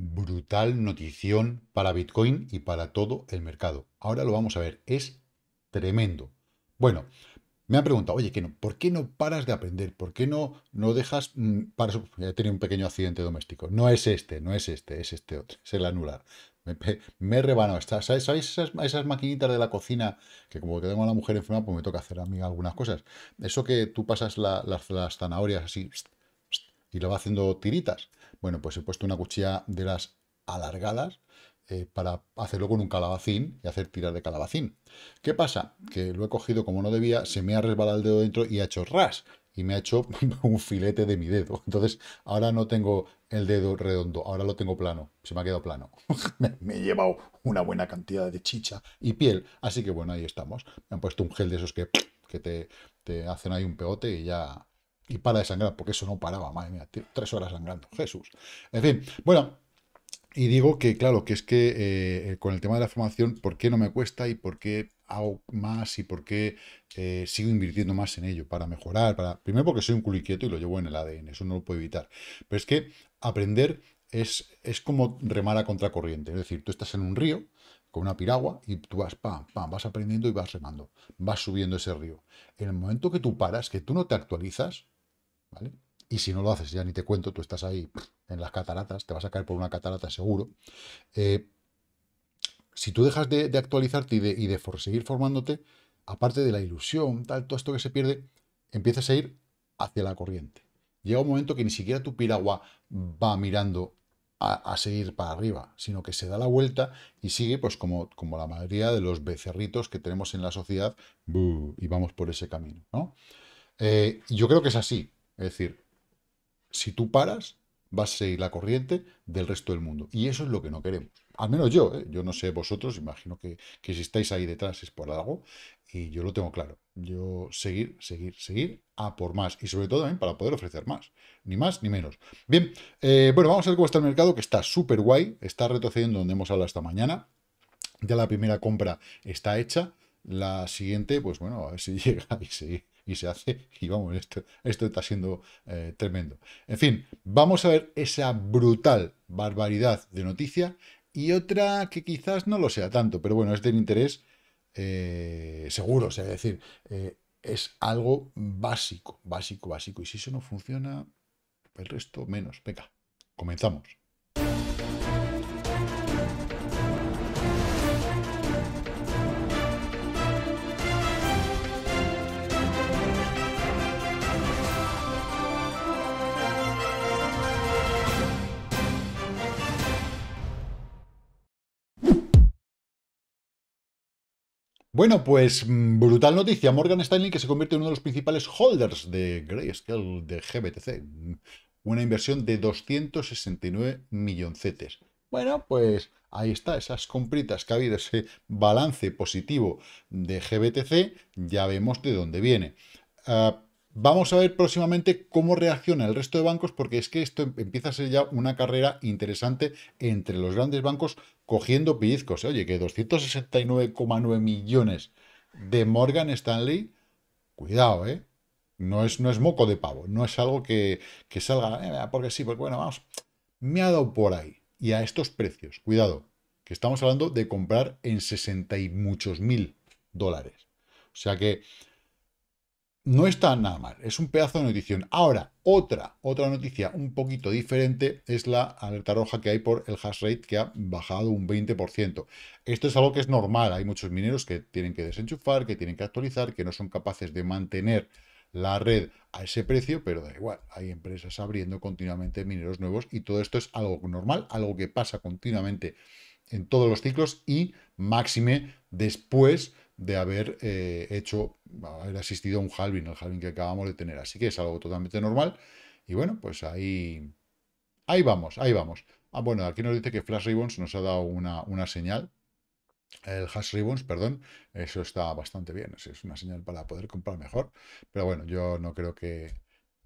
brutal notición para Bitcoin y para todo el mercado. Ahora lo vamos a ver, es tremendo. Bueno, me han preguntado, oye, ¿qué no, ¿por qué no paras de aprender? ¿Por qué no, no dejas mm, para... He tenido un pequeño accidente doméstico. No es este, no es este, es este otro, es el anular. Me, me he rebanado. ¿Sabéis esas, maquinitas de la cocina que como que tengo a la mujer enferma, pues me toca hacer a mí algunas cosas? Eso que tú pasas las, las zanahorias así y lo va haciendo tiritas. Bueno, pues he puesto una cuchilla de las alargadas eh, para hacerlo con un calabacín y hacer tirar de calabacín. ¿Qué pasa? Que lo he cogido como no debía, se me ha resbalado el dedo dentro y ha hecho ras y me ha hecho un filete de mi dedo. Entonces, ahora no tengo el dedo redondo, ahora lo tengo plano, se me ha quedado plano. me he llevado una buena cantidad de chicha y piel, así que bueno, ahí estamos. Me han puesto un gel de esos que, que te, te hacen ahí un peote y ya y para de sangrar, porque eso no paraba, madre mía, tres horas sangrando, Jesús. En fin, bueno, y digo que, claro, que es que eh, con el tema de la formación, ¿por qué no me cuesta y por qué hago más y por qué eh, sigo invirtiendo más en ello? Para mejorar, para primero porque soy un culiquieto y lo llevo en el ADN, eso no lo puedo evitar. Pero es que aprender es, es como remar a contracorriente, es decir, tú estás en un río con una piragua y tú vas, pam, pam, vas aprendiendo y vas remando, vas subiendo ese río. En el momento que tú paras, que tú no te actualizas, y si no lo haces, ya ni te cuento, tú estás ahí en las cataratas, te vas a caer por una catarata seguro. Eh, si tú dejas de, actualizarte y de, seguir formándote, aparte de la ilusión, tal, todo esto que se pierde, empiezas a ir hacia la corriente. Llega un momento que ni siquiera tu piragua va mirando a, seguir para arriba, sino que se da la vuelta y sigue, pues como, como la mayoría de los becerritos que tenemos en la sociedad, y vamos por ese camino. ¿no? Eh, yo creo que es así. Es decir, si tú paras, vas a seguir la corriente del resto del mundo. Y eso es lo que no queremos. Al menos yo, ¿eh? yo no sé vosotros, imagino que, si estáis ahí detrás es por algo, y yo lo tengo claro. Yo seguir, seguir, seguir a por más, y sobre todo también ¿eh? para poder ofrecer más, ni más ni menos. Bien, eh, bueno, vamos a ver cómo está el mercado, que está súper guay, está retrocediendo donde hemos hablado esta mañana, ya la primera compra está hecha, la siguiente, pues bueno, a ver si llega y se, y se hace, y vamos, esto, esto está siendo eh, tremendo. En fin, vamos a ver esa brutal barbaridad de noticia y otra que quizás no lo sea tanto, pero bueno, es de interés eh, seguro, o sea, es decir, eh, es algo básico, básico, básico, y si eso no funciona, el resto menos. Venga, comenzamos. Bueno, pues mm, brutal noticia. Morgan Stanley que se convierte en uno de los principales holders de Grayscale, de GBTC. Una inversión de 269 milloncetes. Bueno, pues ahí está, esas compritas que ha habido, ese balance positivo de GBTC, ya vemos de dónde viene. Ah, Vamos a ver próximamente cómo reacciona el resto de bancos, porque es que esto empieza a ser ya una carrera interesante entre los grandes bancos cogiendo pellizcos. Oye, que 269,9 millones de Morgan Stanley, cuidado, ¿eh? No es, no es moco de pavo, no es algo que, salga, eh, porque sí, porque bueno, vamos, me ha dado por ahí. Y a estos precios, cuidado, que estamos hablando de comprar en 60 y muchos mil dólares. O sea que no está nada mal, es un pedazo de notición. Ahora, otra, otra noticia un poquito diferente es la alerta roja que hay por el hash rate que ha bajado un 20%. Esto es algo que es normal, hay muchos mineros que tienen que desenchufar, que tienen que actualizar, que no son capaces de mantener la red a ese precio, pero da igual, hay empresas abriendo continuamente mineros nuevos y todo esto es algo normal, algo que pasa continuamente en todos los ciclos y máxime después de haber eh, hecho, haber asistido a un halving, el halving que acabamos de tener. Así que es algo totalmente normal. Y bueno, pues ahí, ahí vamos, ahí vamos. Ah, bueno, aquí nos dice que Flash Ribbons nos ha dado una, una señal. El hash ribbons, perdón, eso está bastante bien. Es una señal para poder comprar mejor. Pero bueno, yo no creo que,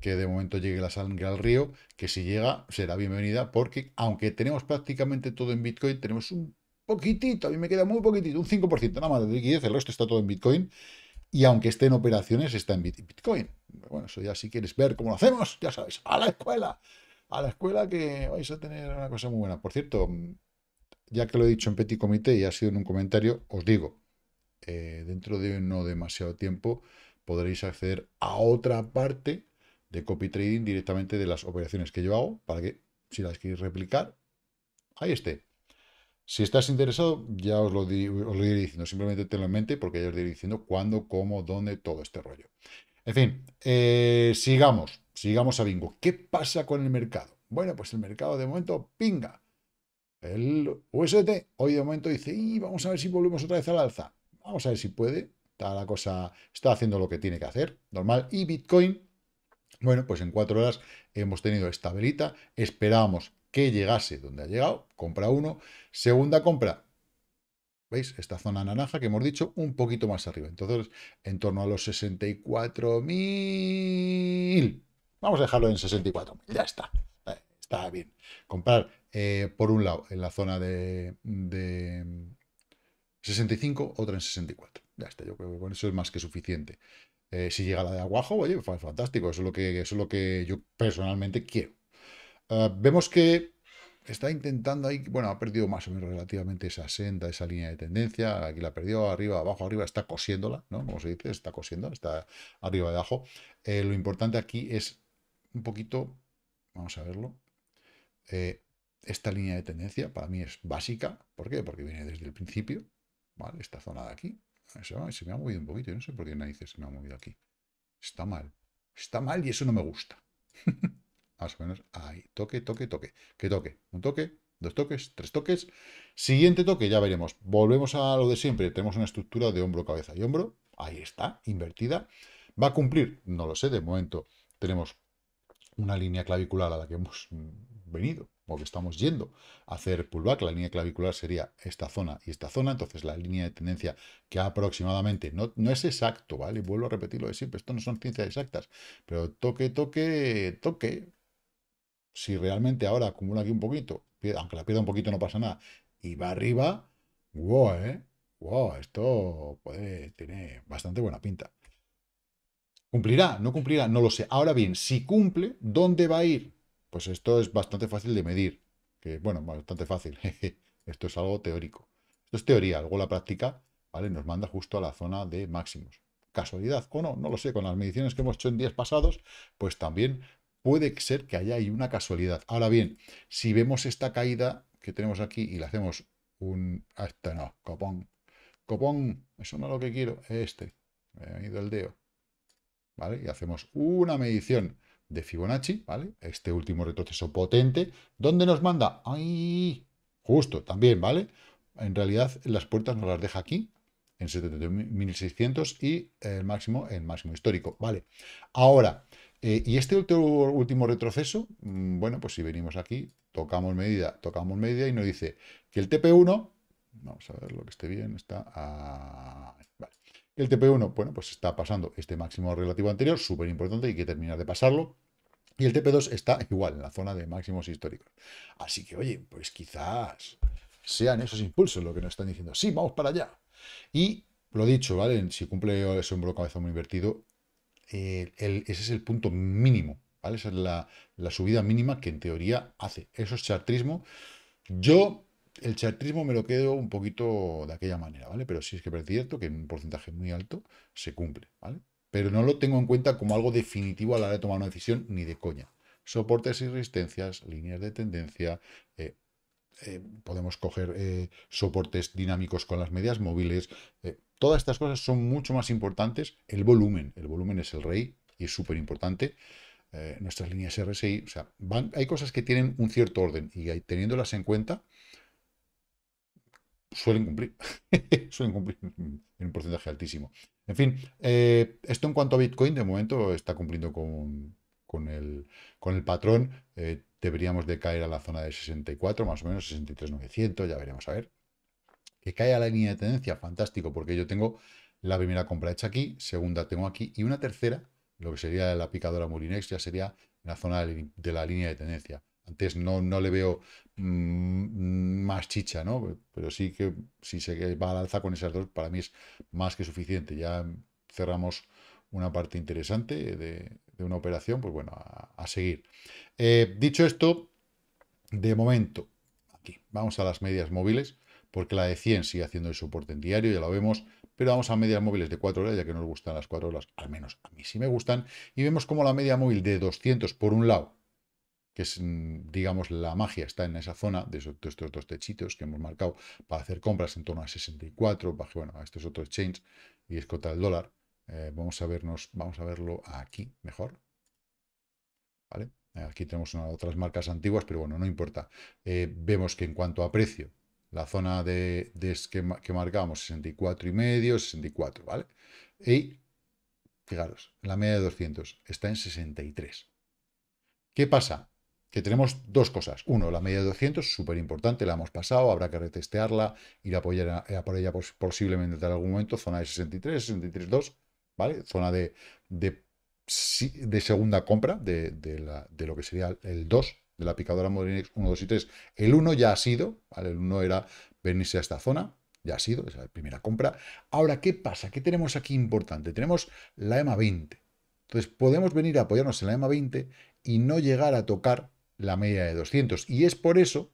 que de momento llegue la sangre al río, que si llega será bienvenida porque aunque tenemos prácticamente todo en Bitcoin, tenemos un poquitito, a mí me queda muy poquitito, un 5% nada más de liquidez, el resto está todo en Bitcoin. Y aunque esté en operaciones, está en Bitcoin. Bueno, eso ya si quieres ver cómo lo hacemos, ya sabes, a la escuela. A la escuela que vais a tener una cosa muy buena. Por cierto, ya que lo he dicho en Petit Comité y ha sido en un comentario, os digo, eh, dentro de no demasiado tiempo podréis acceder a otra parte de copy trading directamente de las operaciones que yo hago para que si las queréis replicar, ahí esté. Si estás interesado, ya os lo, iré diciendo. Simplemente tenlo en mente porque ya os diré diciendo cuándo, cómo, dónde, todo este rollo. En fin, eh, sigamos, sigamos a Bingo. ¿Qué pasa con el mercado? Bueno, pues el mercado de momento pinga. El USD hoy de momento dice, y vamos a ver si volvemos otra vez al alza. Vamos a ver si puede. Está la cosa, está haciendo lo que tiene que hacer, normal. Y Bitcoin, bueno, pues en cuatro horas hemos tenido esta velita. Esperábamos que llegase donde ha llegado, compra uno, segunda compra, ¿veis? Esta zona naranja que hemos dicho, un poquito más arriba. Entonces, en torno a los 64.000. Vamos a dejarlo en 64.000, ya está. Eh, está bien. Comprar, eh, por un lado, en la zona de, 65, otra en 64. Ya está, yo creo que con eso es más que suficiente. Eh, si llega la de Aguajo, oye, fantástico. Eso es lo que, eso es lo que yo personalmente quiero. Ah, vemos que está intentando ahí, bueno, ha perdido más o menos relativamente esa senda, esa línea de tendencia, aquí la perdió, arriba, abajo, arriba, está cosiéndola, ¿no? Como se dice, está cosiendo, está arriba, abajo. Eh, lo importante aquí es un poquito, vamos a verlo, eh, esta línea de tendencia para mí es básica, ¿por qué? Porque viene desde el principio, ¿vale? Esta zona de aquí, se me ha movido un poquito, yo no sé por qué nadie se me ha movido aquí. Está mal, está mal y eso no me gusta. más o menos ahí. Toque, toque, toque. Que toque. Un toque, dos toques, tres toques. Siguiente toque, ya veremos. Volvemos a lo de siempre. Tenemos una estructura de hombro, cabeza y hombro. Ahí está, invertida. ¿Va a cumplir? No lo sé. De momento tenemos una línea clavicular a la que hemos venido o que estamos yendo a hacer pullback. La línea clavicular sería esta zona y esta zona. Entonces la línea de tendencia que aproximadamente, no, no es exacto, ¿vale? Vuelvo a repetirlo de siempre, esto no son ciencias exactas, pero toque, toque, toque, si realmente ahora acumula aquí un poquito, aunque la pierda un poquito no pasa nada, y va arriba, wow, ¿eh? esto puede, tiene bastante buena pinta. ¿Cumplirá? ¿No cumplirá? No lo sé. Ahora bien, si cumple, ¿dónde va a ir? Pues esto es bastante fácil de medir. Que, bueno, bastante fácil. esto es algo teórico. Esto es teoría, luego la práctica, ¿vale? Nos manda justo a la zona de máximos. Casualidad o no, no lo sé. Con las mediciones que hemos hecho en días pasados, pues también puede ser que haya ahí una casualidad. Ahora bien, si vemos esta caída que tenemos aquí y le hacemos un... Hasta no, copón. Copón, eso no es lo que quiero, este. Me ha ido el dedo. ¿Vale? Y hacemos una medición de Fibonacci, ¿vale? Este último retroceso potente. ¿Dónde nos manda? ¡Ay! Justo, también, ¿vale? En realidad, las puertas nos las deja aquí, en 71.600 y el máximo el máximo histórico, ¿vale? Ahora, eh, y este último, retroceso, mm, bueno, pues si venimos aquí, tocamos medida, tocamos medida y nos dice que el TP1, vamos a ver lo que esté bien, está Vale. El TP1, bueno, pues está pasando este máximo relativo anterior, súper importante, hay que terminar de pasarlo, y el TP2 está igual, en la zona de máximos históricos. Así que, oye, pues quizás sean esos impulsos lo que nos están diciendo. Sí, vamos para allá. Y, lo dicho, ¿vale? Si cumple de cabeza muy invertido, ese es el punto mínimo, ¿vale? Esa es la, subida mínima que en teoría hace. Eso es chartrismo. Yo el chartrismo me lo quedo un poquito de aquella manera, ¿vale? Pero sí es que es cierto que en un porcentaje muy alto se cumple, Pero no lo tengo en cuenta como algo definitivo a la hora de tomar una decisión, ni de coña. Soportes y resistencias, líneas de tendencia, eh, eh, podemos coger eh, soportes dinámicos con las medias móviles, todas estas cosas son mucho más importantes. El volumen, el volumen es el rey y es súper importante. Eh, nuestras líneas RSI, o sea, hay cosas que tienen un cierto orden y teniéndolas en cuenta, suelen cumplir, suelen cumplir en un porcentaje altísimo. En fin, eh, esto en cuanto a Bitcoin, de momento está cumpliendo con, el, patrón. Eh, deberíamos de caer a la zona de 64, más o menos 63.900, ya veremos a ver que cae a la línea de tendencia, fantástico, porque yo tengo la primera compra hecha aquí, segunda tengo aquí y una tercera, lo que sería la picadora Murinex, ya sería la zona de la línea de tendencia. Antes no, no le veo mm, más chicha, ¿no? Pero sí que si se va al alza con esas dos, para mí es más que suficiente. Ya cerramos una parte interesante de, una operación, pues bueno, a, seguir. Eh, dicho esto, de momento, aquí, vamos a las medias móviles porque la de 100 sigue haciendo el soporte en diario, ya lo vemos, pero vamos a medias móviles de 4 horas, ya que nos gustan las 4 horas, al menos a mí sí me gustan, y vemos como la media móvil de 200 por un lado, que es, mm, digamos, la magia está en esa zona de, estos dos techitos que hemos marcado para hacer compras en torno a 64, para, bueno, a estos otros exchange y escota el dólar. Eh, vamos, a vernos, vamos a verlo aquí mejor. ¿Vale? Aquí tenemos otras marcas antiguas, pero bueno, no importa. Eh, vemos que en cuanto a precio, la zona de, de que, que, marcamos, 64 y medio, 64, ¿vale? Y fijaros, la media de 200 está en 63. ¿Qué pasa? Que tenemos dos cosas. Uno, la media de 200, súper importante, la hemos pasado, habrá que retestearla, ir a, apoyar a, por ella posiblemente en algún momento, zona de 63, 63, 2, ¿vale? Zona de, de, segunda compra de, lo que sería el 2, de la picadora Morinex 1, 2 y 3. El 1 ya ha sido, el 1 era venirse a esta zona, ya ha sido, esa es la primera compra. Ahora, ¿qué pasa? ¿Qué tenemos aquí importante? Tenemos la EMA 20. Entonces, podemos venir a apoyarnos en la EMA 20 y no llegar a tocar la media de 200. Y es por eso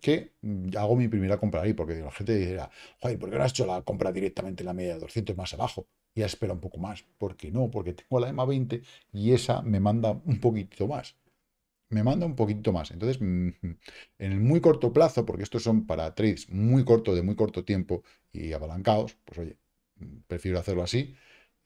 que hago mi primera compra ahí, porque la gente dirá, joder, ¿por qué no has hecho la compra directamente en la media de 200 más abajo? Ya espera un poco más. ¿Por qué no? Porque tengo la EMA 20 y esa me manda un poquito más me manda un poquito más. Entonces, mm, en el muy corto plazo, porque estos son para trades muy corto, de muy corto tiempo y apalancados, pues oye, mm, prefiero hacerlo así.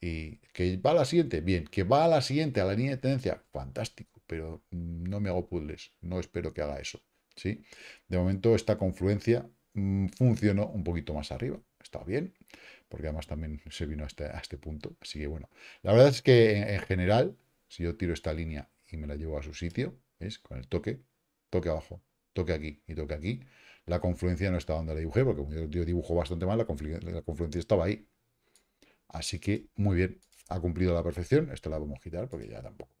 Y que va a la siguiente, bien, que va a la siguiente, a la línea de tendencia, fantástico, pero mm, no me hago puzzles, no espero que haga eso. ¿sí? De momento, esta confluencia funcionó un poquito más arriba, está bien, porque además también se vino a este, este punto. Así que bueno, la verdad es que en general, si yo tiro esta línea y me la llevo a su sitio, con el toque, toque abajo, toque aquí y toque aquí. La confluencia no estaba donde la dibujé, porque yo dibujo bastante mal, la, confluencia, estaba ahí. Así que, muy bien, ha cumplido la perfección. Esto la vamos a quitar porque ya tampoco.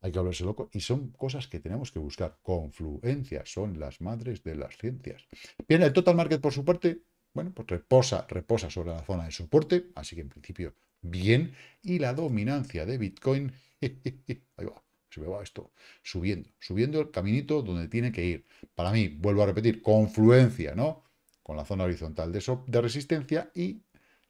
Hay que hablarse loco. Y son cosas que tenemos que buscar. Confluencia son las madres de las ciencias. Bien, el total market, por su parte, bueno, pues reposa, reposa sobre la zona de soporte. Así que, en principio, bien. Y la dominancia de Bitcoin, ahí va se me va esto subiendo, subiendo el caminito donde tiene que ir. Para mí, vuelvo a repetir, confluencia, ¿no? Con la zona horizontal de, de resistencia y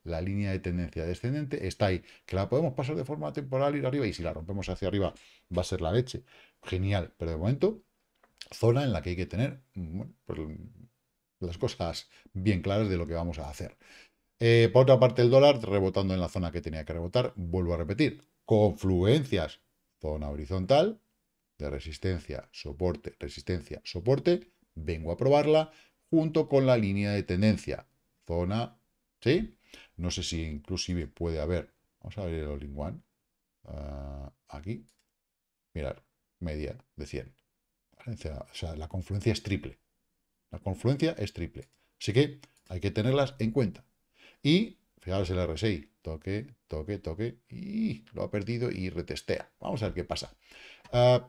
la línea de tendencia descendente está ahí, que la podemos pasar de forma temporal, ir arriba, y si la rompemos hacia arriba va a ser la leche. Genial, pero de momento, zona en la que hay que tener pues, las cosas bien claras de lo que vamos a hacer. Eh, por otra parte, el dólar rebotando en la zona que tenía que rebotar, vuelvo a repetir, confluencias zona horizontal de resistencia, soporte, resistencia, soporte, vengo a probarla junto con la línea de tendencia, zona, ¿sí? No sé si inclusive puede haber, vamos a ver el all ah, aquí, mirar, media de 100. O sea, la confluencia es triple. La confluencia es triple. Así que hay que tenerlas en cuenta. Y, fijaros el RSI, toque, toque, toque, y lo ha perdido y retestea. Vamos a ver qué pasa. Ah,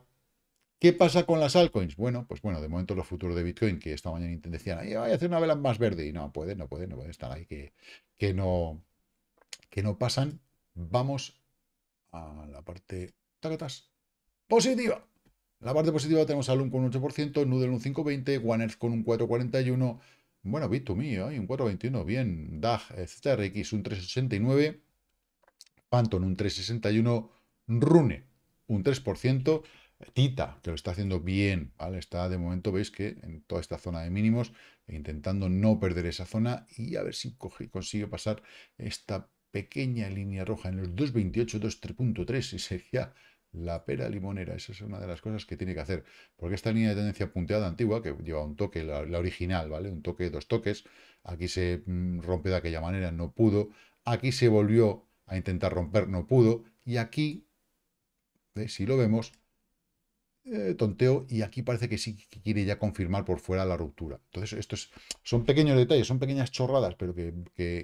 ¿Qué pasa con las altcoins? Bueno, pues bueno, de momento los futuros de Bitcoin, que esta mañana decían, ahí voy a hacer una vela más verde, y no puede, no puede, no puede estar ahí, que, que, no, que no pasan. Vamos a la parte tacatas, positiva. La parte positiva tenemos a Loom con un 8%, Noodle un 5,20, OneEarth con un 4,41, bueno, vito mío, hay un 421, bien. DAG, ZRX, un 389. Phantom, un 361. Rune, un 3%. Tita, que lo está haciendo bien, ¿vale? Está de momento, veis que en toda esta zona de mínimos, intentando no perder esa zona y a ver si consigue pasar esta pequeña línea roja en los 2.28, 2.3.3 y sería la pera limonera. Esa es una de las cosas que tiene que hacer. Porque esta línea de tendencia punteada antigua, que lleva un toque, la, original, ¿vale? Un toque, dos toques. Aquí se mm, rompe de aquella manera, no pudo. Aquí se volvió a intentar romper, no pudo. Y aquí, si lo vemos, eh, tonteo y aquí parece que sí quiere ya confirmar por fuera la ruptura. Entonces, estos son pequeños detalles, son pequeñas chorradas, pero que,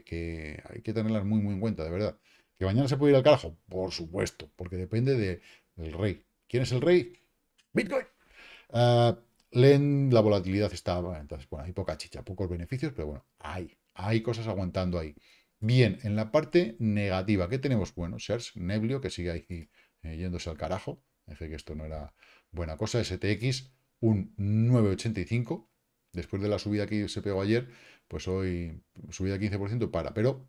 que, hay que tenerlas muy, muy en cuenta, de verdad. ¿Que mañana se puede ir al carajo? Por supuesto, porque depende de, el rey. ¿Quién es el rey? Bitcoin. Ah, la volatilidad estaba... Entonces, bueno, hay poca chicha, pocos beneficios, pero bueno, hay, hay cosas aguantando ahí. Bien, en la parte negativa, ¿qué tenemos? Bueno, SERS, Neblio, que sigue ahí eh, yéndose al carajo. Dije que esto no era buena cosa. STX, un 9,85. Después de la subida que se pegó ayer, pues hoy subida 15% para. Pero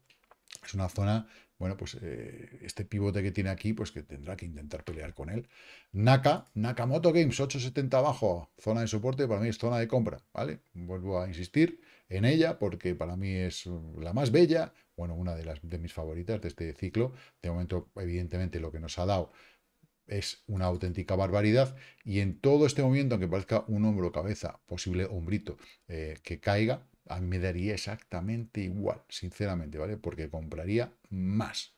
es una zona bueno, pues eh, este pivote que tiene aquí, pues que tendrá que intentar pelear con él. Naka, Nakamoto Games, 870 abajo, zona de soporte, para mí es zona de compra, ¿vale? Vuelvo a insistir en ella porque para mí es mm, la más bella, bueno, una de, las, de mis favoritas de este ciclo. De momento, evidentemente, lo que nos ha dado es una auténtica barbaridad y en todo este momento, aunque parezca un hombro, cabeza, posible hombrito eh, que caiga, a mí me daría exactamente igual, sinceramente, ¿vale? Porque compraría más,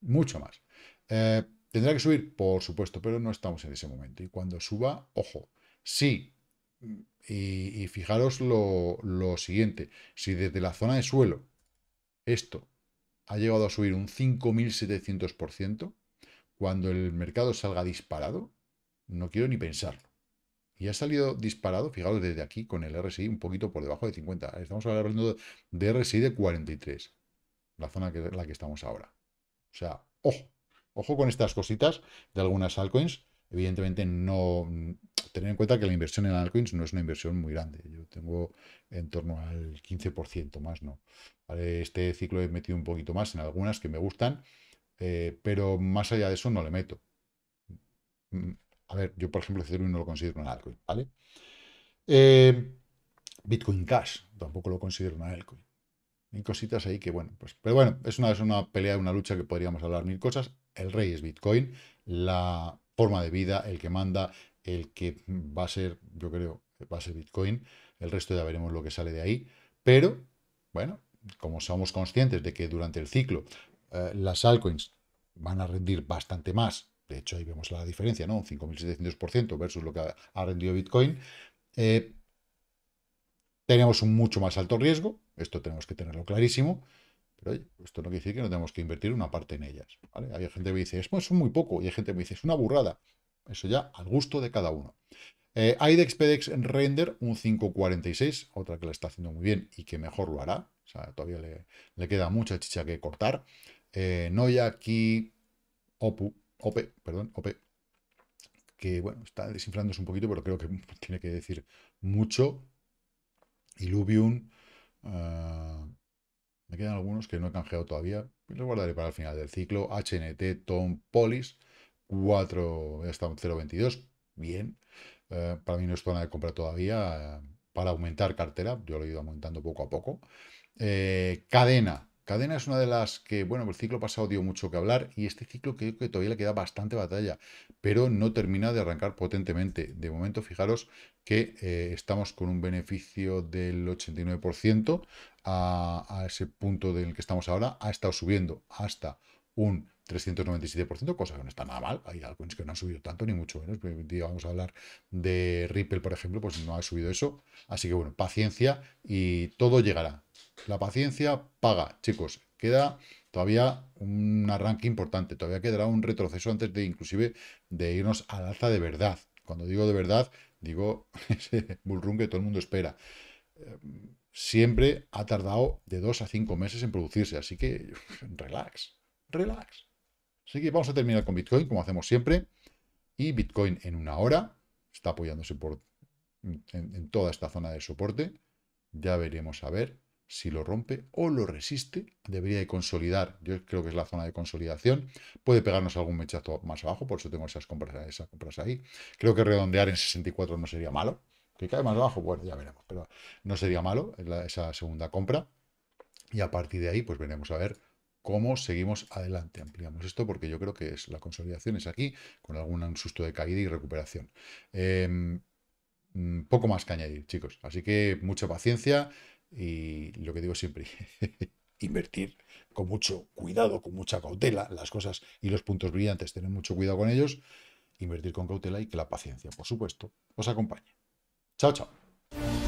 mucho más. Eh, ¿Tendrá que subir? Por supuesto, pero no estamos en ese momento. Y cuando suba, ojo, sí. Y, fijaros lo, lo siguiente, si desde la zona de suelo esto ha llegado a subir un 5.700%, cuando el mercado salga disparado, no quiero ni pensarlo. Y ha salido disparado, fijaros, desde aquí con el RSI un poquito por debajo de 50. Estamos hablando de RSI de 43, la zona que, la que estamos ahora. O sea, ojo, ojo con estas cositas de algunas altcoins. Evidentemente, no tener en cuenta que la inversión en altcoins no es una inversión muy grande. Yo tengo en torno al 15% más, ¿no? este ciclo he metido un poquito más en algunas que me gustan, eh, pero más allá de eso no le meto. Mm, a ver, yo por ejemplo Ethereum no lo considero un altcoin, ¿vale? Eh, Bitcoin Cash tampoco lo considero una altcoin. Hay cositas ahí que, bueno, pues, pero bueno, es una, es una pelea, una lucha que podríamos hablar mil cosas. El rey es Bitcoin, la forma de vida, el que manda, el que va a ser, yo creo, va a ser Bitcoin. El resto ya veremos lo que sale de ahí. Pero, bueno, como somos conscientes de que durante el ciclo eh, las altcoins van a rendir bastante más de hecho, ahí vemos la diferencia, ¿no? Un 5.700% versus lo que ha rendido Bitcoin. Eh, tenemos un mucho más alto riesgo, esto tenemos que tenerlo clarísimo, pero esto no quiere decir que no tenemos que invertir una parte en ellas. ¿vale? Hay gente que me dice, es, es muy poco, y hay gente que me dice, es una burrada. Eso ya al gusto de cada uno. Eh, IDEX Render, un 546, otra que la está haciendo muy bien y que mejor lo hará. O sea, todavía le, queda mucha chicha que cortar. Eh, Noya, aquí... Opu, OP, perdón, OP, que bueno, está desinflándose un poquito, pero creo que tiene que decir mucho. Illuvium, ah, me quedan algunos que no he canjeado todavía, los guardaré para el final del ciclo. HNT, Tom, Polis, 4, ya está un 0.22, bien. Eh, para mí no es zona de compra todavía, eh, para aumentar cartera, yo lo he ido aumentando poco a poco. Eh, cadena, Cadena es una de las que, bueno, el ciclo pasado dio mucho que hablar y este ciclo creo que todavía le queda bastante batalla, pero no termina de arrancar potentemente. De momento, fijaros que eh, estamos con un beneficio del 89% a, a, ese punto del que estamos ahora, ha estado subiendo hasta un 397%, cosa que no está nada mal. Hay algunos que no han subido tanto, ni mucho menos. Vamos a hablar de Ripple, por ejemplo, pues no ha subido eso. Así que, bueno, paciencia y todo llegará la paciencia paga, chicos. Queda todavía un arranque importante, todavía quedará un retroceso antes de inclusive de irnos al alza de verdad. Cuando digo de verdad, digo ese bullrun que todo el mundo espera. Em, siempre ha tardado de dos a cinco meses en producirse, así que relax, relax. Así que vamos a terminar con Bitcoin, como hacemos siempre. Y Bitcoin en una hora está apoyándose por, en toda esta zona de soporte. Ya veremos a ver si lo rompe o lo resiste, debería de consolidar, yo creo que es la zona de consolidación, puede pegarnos algún mechazo más abajo, por eso tengo esas compras, ahí. Creo que redondear en 64 no sería malo, que cae más abajo, bueno, ya veremos, pero no sería malo esa segunda compra. Y a partir de ahí, pues veremos a ver cómo seguimos adelante. Ampliamos esto porque yo creo que es la consolidación es aquí, con algún susto de caída y recuperación. Em, mm, poco más que añadir, chicos. Así que mucha paciencia. Y lo que digo siempre, invertir con mucho cuidado, con mucha cautela, las cosas y los puntos brillantes, tener mucho cuidado con ellos, invertir con cautela y que la paciencia, por supuesto, os acompañe. Chao, chao.